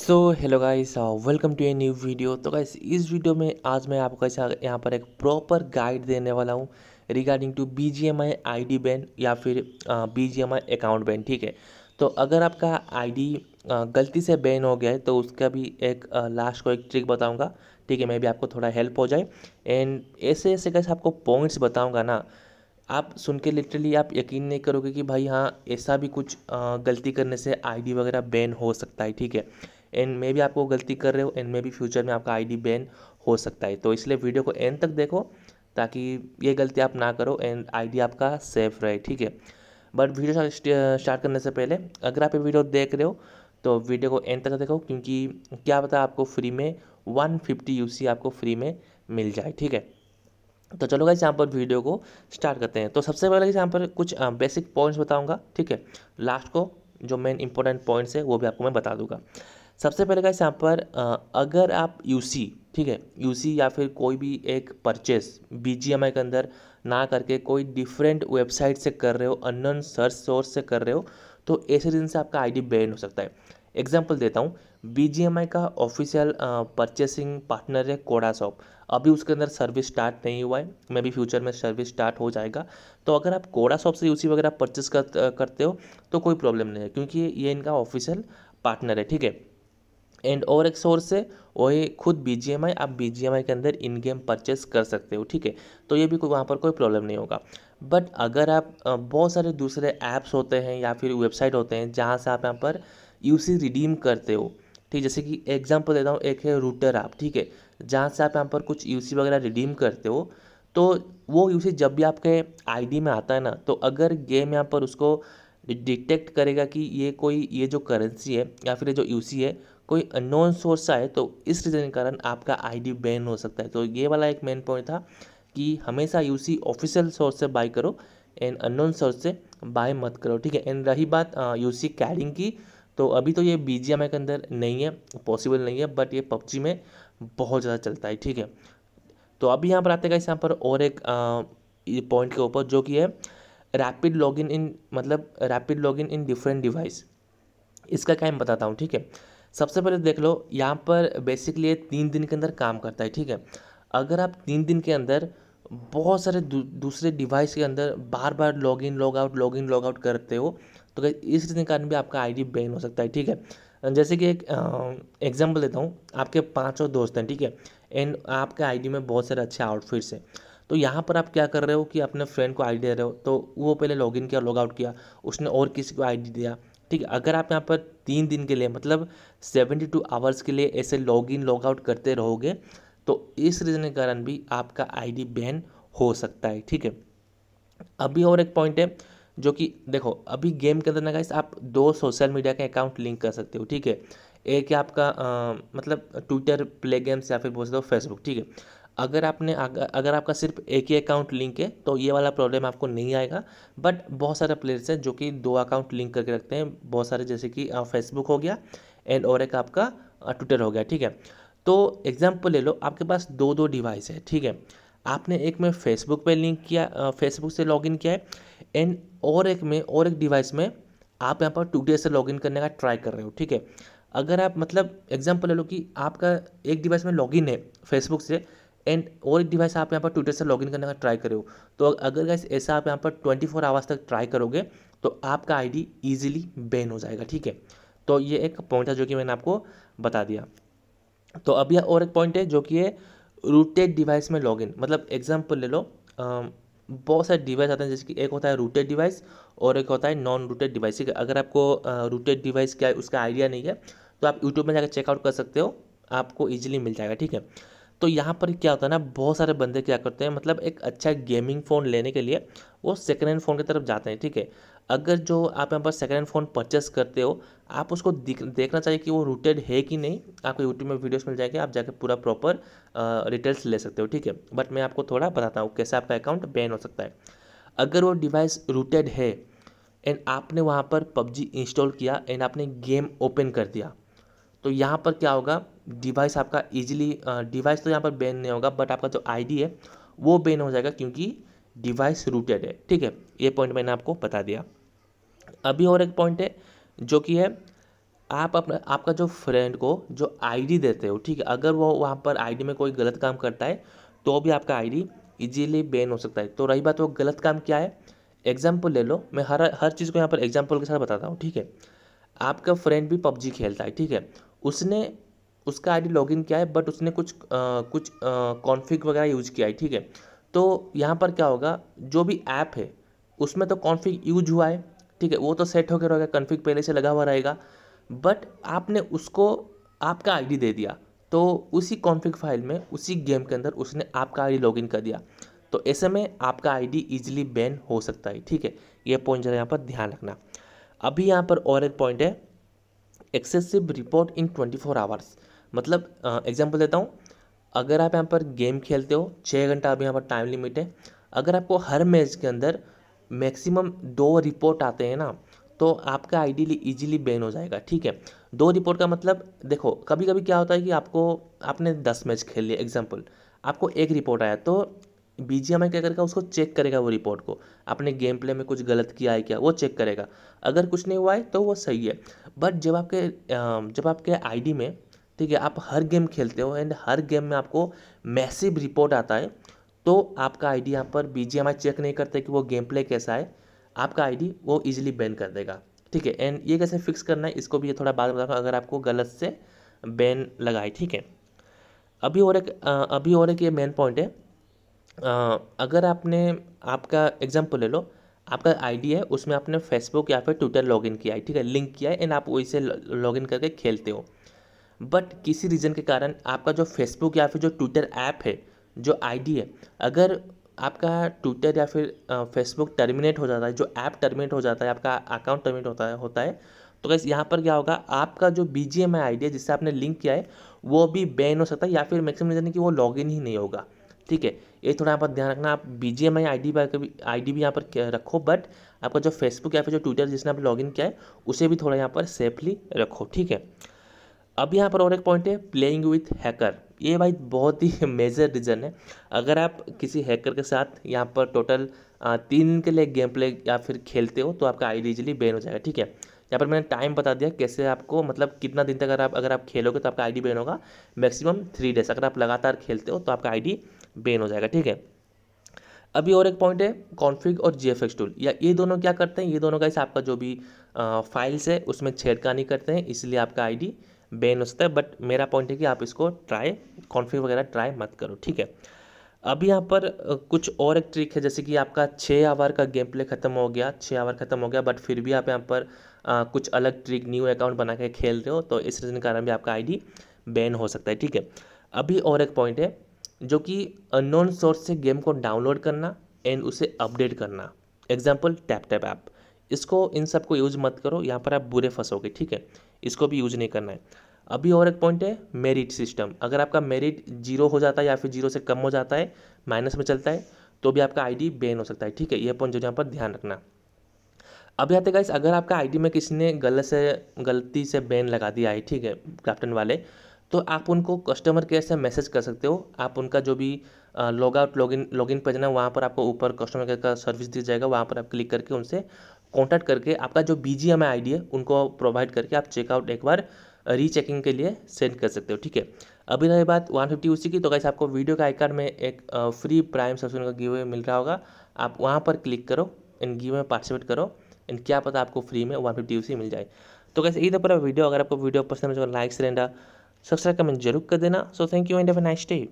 so hello guys welcome to a new video तो guys इस video में आज मैं आपको ऐसा यहाँ पर एक प्रॉपर गाइड देने वाला हूँ regarding to B G M I I D ban या फिर B G M I account ban ठीक है तो अगर आपका आई डी uh, गलती से बैन हो गया है तो उसका भी एक लास्ट uh, को एक ट्रिक बताऊँगा ठीक है मैं भी आपको थोड़ा हेल्प हो जाए एंड ऐसे ऐसे कैसे आपको पॉइंट्स बताऊँगा ना आप सुन के लिटरली आप यकीन नहीं करोगे कि भाई हाँ ऐसा भी कुछ uh, गलती करने से आईडी वगैरह बैन हो सकता है ठीक है एंड में भी आपको गलती कर रहे हो एंड में भी फ्यूचर में आपका आईडी बैन हो सकता है तो इसलिए वीडियो को एंड तक देखो ताकि ये गलती आप ना करो एंड आईडी आपका सेफ रहे ठीक है बट वीडियो स्टार्ट करने से पहले अगर आप ये वीडियो देख रहे हो तो वीडियो को एंड तक देखो क्योंकि क्या पता आपको फ्री में वन फिफ्टी आपको फ्री में मिल जाए ठीक है तो चलो गाइस यहाँ पर वीडियो को स्टार्ट करते हैं तो सबसे पहले यहाँ पर कुछ बेसिक पॉइंट्स बताऊँगा ठीक है लास्ट को जो मेन इंपॉर्टेंट पॉइंट्स है वो भी आपको मैं बता दूंगा सबसे पहले का यहाँ पर अगर आप यू ठीक है यू या फिर कोई भी एक परचेस बी के अंदर ना करके कोई डिफरेंट वेबसाइट से कर रहे हो अननोन सर्च सोर्स से कर रहे हो तो ऐसे दिन से आपका आईडी बैन हो सकता है एग्जाम्पल देता हूँ बी का ऑफिशियल परचेसिंग पार्टनर है कोडा शॉप अभी उसके अंदर सर्विस स्टार्ट नहीं हुआ है मे भी फ्यूचर में सर्विस स्टार्ट हो जाएगा तो अगर आप कोडा शॉप से यूसी वगैरह परचेस कर, करते हो तो कोई प्रॉब्लम नहीं है क्योंकि ये इनका ऑफिशियल पार्टनर है ठीक है एंड और एक सोर्स है वही खुद बी जी एम आई आप बी जी एम आई के अंदर इन गेम परचेस कर सकते हो ठीक है तो ये भी कोई वहाँ पर कोई प्रॉब्लम नहीं होगा बट अगर आप बहुत सारे दूसरे ऐप्स होते हैं या फिर वेबसाइट होते हैं जहाँ से आप यहाँ पर यू सी रिडीम करते हो ठीक जैसे कि एग्जाम्पल देता हूँ एक है रूटर ऐप ठीक है जहाँ से आप यहाँ पर कुछ यू सी वगैरह रिडीम करते हो तो वो सी जब भी आपके आईडी में आता है ना तो अगर गेम यहाँ पर उसको डिटेक्ट करेगा कि ये कोई ये जो करेंसी है या फिर ये जो यू है कोई अननोन सोर्स आए तो इस रीज़न के कारण आपका आईडी बैन हो सकता है तो ये वाला एक मेन पॉइंट था कि हमेशा यूसी ऑफिशियल सोर्स से बाय करो एंड अननोन सोर्स से बाय मत करो ठीक है एंड रही बात यूसी कैरिंग की तो अभी तो ये बी जी के अंदर नहीं है पॉसिबल नहीं है बट ये पबजी में बहुत ज़्यादा चलता है ठीक है तो अभी यहाँ पर आते गए इस यहाँ पर और एक पॉइंट के ऊपर जो कि है रैपिड लॉगिन इन मतलब rapid login in different device इसका क्या मैं बताता हूँ ठीक है सबसे पहले देख लो यहाँ पर बेसिकली ये तीन दिन के अंदर काम करता है ठीक है अगर आप तीन दिन के अंदर बहुत सारे दू, दूसरे डिवाइस के अंदर बार बार log in log out log in log out करते हो तो इस रीज़न के कारण भी आपका आईडी बैन हो सकता है ठीक है जैसे कि एक एग्जांपल देता हूँ आपके पांचों दोस्त हैं ठीक है एंड आपके आईडी में बहुत सारे अच्छे आउटफिट्स हैं तो यहाँ पर आप क्या कर रहे हो कि अपने फ्रेंड को आई दे रहे हो तो वो पहले लॉगिन किया लॉग आउट किया उसने और किसी को आई दिया ठीक है अगर आप यहाँ पर तीन दिन के लिए मतलब सेवेंटी टू आवर्स के लिए ऐसे लॉग इन लॉग आउट करते रहोगे तो इस रीज़न के कारण भी आपका आई बैन हो सकता है ठीक है अभी और एक पॉइंट है जो कि देखो अभी गेम के अंदर ना गाइस आप दो सोशल मीडिया के अकाउंट लिंक कर सकते हो ठीक है एक है आपका आ, मतलब ट्विटर प्ले गेम्स या फिर बोल सकते हो फेसबुक ठीक है अगर आपने अगर आपका सिर्फ एक ही अकाउंट लिंक है तो ये वाला प्रॉब्लम आपको नहीं आएगा बट बहुत सारे प्लेयर्स हैं जो कि दो अकाउंट लिंक करके रखते हैं बहुत सारे जैसे कि फेसबुक हो गया एंड और एक आपका ट्विटर हो गया ठीक है तो एग्जाम्पल ले लो आपके पास दो दो डिवाइस है ठीक है आपने एक में फेसबुक पे लिंक किया फेसबुक से लॉगिन किया है एंड और एक में और एक डिवाइस में आप यहाँ पर ट्विटर से लॉगिन करने का ट्राई कर रहे हो ठीक है अगर आप मतलब एग्जाम्पल ले लो कि आपका एक डिवाइस में लॉगिन है फेसबुक से एंड और एक डिवाइस आप यहाँ पर ट्विटर से लॉगिन करने का ट्राई करो तो अगर गैस ऐसा आप यहाँ पर ट्वेंटी फोर आवर्स तक ट्राई करोगे तो आपका आईडी इजीली बैन हो जाएगा ठीक है तो ये एक पॉइंट है जो कि मैंने आपको बता दिया तो अब यह और एक पॉइंट है जो कि है रूटेड डिवाइस में लॉगिन मतलब एग्जाम्पल ले लो बहुत सारे डिवाइस आते हैं जैसे कि एक होता है रूटेड डिवाइस और एक होता है नॉन रूटेड डिवाइस ठीक है अगर आपको रूटेड डिवाइस क्या है उसका आइडिया नहीं है तो आप यूट्यूब में जाकर चेकआउट कर सकते हो आपको ईजिली मिल जाएगा ठीक है तो यहाँ पर क्या होता है ना बहुत सारे बंदे क्या करते हैं मतलब एक अच्छा गेमिंग फ़ोन लेने के लिए वो सेकेंड हैंड फ़ोन की तरफ जाते हैं ठीक है अगर जो आप यहाँ पर सेकेंड हैंड फ़ोन परचेस करते हो आप उसको देखना चाहिए कि वो रूटेड है कि नहीं आपको यूट्यूब में वीडियोस मिल जाएंगे आप जाकर पूरा प्रॉपर डिटेल्स ले सकते हो ठीक है बट मैं आपको थोड़ा बताता हूँ कैसे आपका अकाउंट बैन हो सकता है अगर वो डिवाइस रूटेड है एंड आपने वहाँ पर पबजी इंस्टॉल किया एंड आपने गेम ओपन कर दिया तो यहाँ पर क्या होगा डिवाइस आपका इजीली डिवाइस तो यहाँ पर बैन नहीं होगा बट आपका जो आईडी है वो बैन हो जाएगा क्योंकि डिवाइस रूटेड है ठीक है ये पॉइंट मैंने आपको बता दिया अभी और एक पॉइंट है जो कि है आप अपना आपका जो फ्रेंड को जो आईडी देते हो ठीक है अगर वो वहाँ पर आईडी में कोई गलत काम करता है तो भी आपका आईडी इजीली बैन हो सकता है तो रही बात वो गलत काम क्या है एग्जाम्पल ले लो मैं हर हर चीज़ को यहाँ पर एग्जाम्पल के साथ बताता हूँ ठीक है आपका फ्रेंड भी पबजी खेलता है ठीक है उसने उसका आईडी लॉगिन किया है बट उसने कुछ आ, कुछ कॉन्फ़िग वगैरह यूज़ किया है ठीक है तो यहाँ पर क्या होगा जो भी ऐप है उसमें तो कॉन्फ़िग यूज हुआ है ठीक है वो तो सेट होकर रहेगा कॉन्फ़िग पहले से लगा हुआ रहेगा बट आपने उसको आपका आईडी दे दिया तो उसी कॉन्फ़िग फाइल में उसी गेम के अंदर उसने आपका आईडी लॉगिन कर दिया तो ऐसे में आपका आईडी इजीली बैन हो सकता है ठीक है ये पॉइंट जरा यहाँ पर ध्यान रखना अभी यहाँ पर और एक पॉइंट है excessive report in twenty four hours मतलब एग्जाम्पल देता हूँ अगर आप यहाँ पर गेम खेलते हो छः घंटा अभी यहाँ पर टाइम लिमिट है अगर आपको हर मैच के अंदर मैक्सिमम दो रिपोर्ट आते हैं ना तो आपका आईडी इजीली बैन हो जाएगा ठीक है दो रिपोर्ट का मतलब देखो कभी कभी क्या होता है कि आपको आपने दस मैच खेल लिए एग्जाम्पल आपको एक रिपोर्ट आया तो बी आई क्या करेगा उसको चेक करेगा वो रिपोर्ट को आपने गेम प्ले में कुछ गलत किया है क्या वो चेक करेगा अगर कुछ नहीं हुआ है तो वो सही है बट जब आपके जब आपके आईडी में ठीक है आप हर गेम खेलते हो एंड हर गेम में आपको मैसिव रिपोर्ट आता है तो आपका आईडी यहाँ पर बी आई चेक नहीं करते कि वो गेम प्ले कैसा है आपका आईडी वो ईजिली बैन कर देगा ठीक है एंड ये कैसे फिक्स करना है इसको भी ये थोड़ा बात बताऊँगा अगर आपको गलत से बैन लगाए ठीक है अभी और एक अभी और एक ये मेन पॉइंट है अगर आपने आपका एग्जाम्पल ले लो आपका आईडी है उसमें आपने फेसबुक या फिर ट्विटर लॉगिन किया है ठीक है लिंक किया है एंड आप वही से लॉगिन करके खेलते हो बट किसी रीज़न के कारण आपका जो फेसबुक या फिर जो ट्विटर ऐप है जो आईडी है अगर आपका ट्विटर या फिर फेसबुक टर्मिनेट हो जाता है जो ऐप टर्मिनेट हो जाता है आपका अकाउंट टर्मिनेट होता है होता है तो कैसे यहाँ पर क्या होगा आपका जो B G M I I D है जिससे आपने लिंक किया है वो भी बैन हो सकता है या फिर मैक्सिमम रीज़न कि वो लॉगिन ही नहीं होगा ठीक है ये थोड़ा यहाँ पर ध्यान रखना आप B G M I I D भी आई डी भी यहाँ पर रखो बट आपका जो फेसबुक या फिर जो ट्विटर जिसने आप लॉगिन किया है उसे भी थोड़ा यहाँ पर सेफली रखो ठीक है अब यहाँ पर और एक पॉइंट है प्लेइंग विथ हैकर ये भाई बहुत ही मेजर रीज़न है अगर आप किसी हैकर के साथ यहाँ पर टोटल तीन के लिए गेम प्ले या फिर खेलते हो तो आपका आई डी इजिली बैन हो जाएगा ठीक है यहाँ पर मैंने टाइम बता दिया कैसे आपको मतलब कितना दिन तक अगर आप अगर आप खेलोगे तो आपका आईडी बैन होगा मैक्सिमम थ्री डेज अगर आप लगातार खेलते हो तो आपका आईडी बेन हो जाएगा ठीक है अभी और एक पॉइंट है कॉन्फ़िग और जी टूल या ये दोनों क्या करते हैं ये दोनों का इस आपका जो भी फाइल्स है उसमें छेड़कानी करते हैं इसलिए आपका आईडी बैन हो सकता है बट मेरा पॉइंट है कि आप इसको ट्राई कॉन्फ़िग वगैरह ट्राई मत करो ठीक है अभी यहाँ पर कुछ और एक ट्रिक है जैसे कि आपका छः आवर का गेम प्ले ख़त्म हो गया छः आवर ख़त्म हो गया बट फिर भी आप यहाँ पर आ, कुछ अलग ट्रिक न्यू अकाउंट बना के खेल रहे हो तो इस रीज़न के कारण भी आपका आईडी बैन हो सकता है ठीक है अभी और एक पॉइंट है जो कि अननोन सोर्स से गेम को डाउनलोड करना एंड उसे अपडेट करना एग्जाम्पल टैप टैप ऐप इसको इन सब को यूज मत करो यहाँ पर आप बुरे फंसोगे ठीक है इसको भी यूज नहीं करना है अभी और एक पॉइंट है मेरिट सिस्टम अगर आपका मेरिट जीरो हो जाता है या फिर जीरो से कम हो जाता है माइनस में चलता है तो भी आपका आईडी बैन हो सकता है ठीक है ये पॉइंट जो यहाँ पर ध्यान रखना अभी आते गाइस अगर आपका आईडी में किसी ने गलत से गलती से बैन लगा दिया है ठीक है कैप्टन वाले तो आप उनको कस्टमर केयर से मैसेज कर सकते हो आप उनका जो भी log out login login page ना वहाँ पर आपको ऊपर कस्टमर केयर का सर्विस दिया जाएगा वहाँ पर आप क्लिक करके उनसे कॉन्टैक्ट करके आपका जो B G M I D है उनको प्रोवाइड करके आप चेकआउट एक बार रीचेकिंग के लिए सेंड कर सकते हो ठीक है अभी रही बात वन फिफ्टी उसी की तो कैसे आपको वीडियो का आइकार में एक फ्री प्राइम सब्सक्रिप्शन का गिवे मिल रहा होगा आप वहाँ पर क्लिक करो इन गिवे में पार्टिसिपेट करो इन क्या पता आपको फ्री में वन फिफ्टी मिल जाए तो कैसे इधर पर वीडियो अगर आपको वीडियो पसंद है तो लाइक्स रहेंडा सब्सक्राइब कमेंट जरूर कर देना so thank you and have a nice day